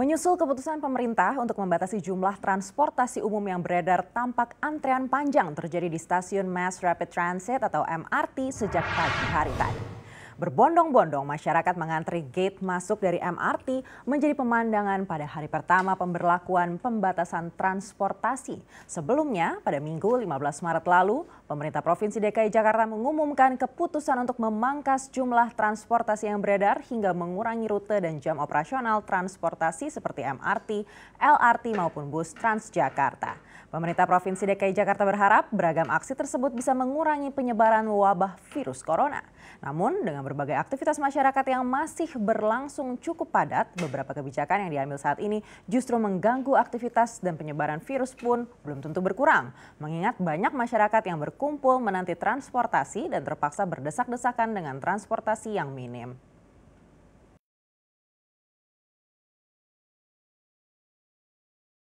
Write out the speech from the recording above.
Menyusul keputusan pemerintah untuk membatasi jumlah transportasi umum yang beredar, tampak antrean panjang terjadi di stasiun Mass Rapid Transit atau MRT sejak pagi hari tadi. Berbondong-bondong masyarakat mengantri gate masuk dari MRT menjadi pemandangan pada hari pertama pemberlakuan pembatasan transportasi. Sebelumnya, pada Minggu 15 Maret lalu, pemerintah Provinsi DKI Jakarta mengumumkan keputusan untuk memangkas jumlah transportasi yang beredar hingga mengurangi rute dan jam operasional transportasi seperti MRT, LRT maupun bus Transjakarta. Pemerintah Provinsi DKI Jakarta berharap beragam aksi tersebut bisa mengurangi penyebaran wabah virus corona. Namun, dengan berbagai aktivitas masyarakat yang masih berlangsung cukup padat, beberapa kebijakan yang diambil saat ini justru mengganggu aktivitas dan penyebaran virus pun belum tentu berkurang. Mengingat banyak masyarakat yang berkumpul menanti transportasi dan terpaksa berdesak-desakan dengan transportasi yang minim.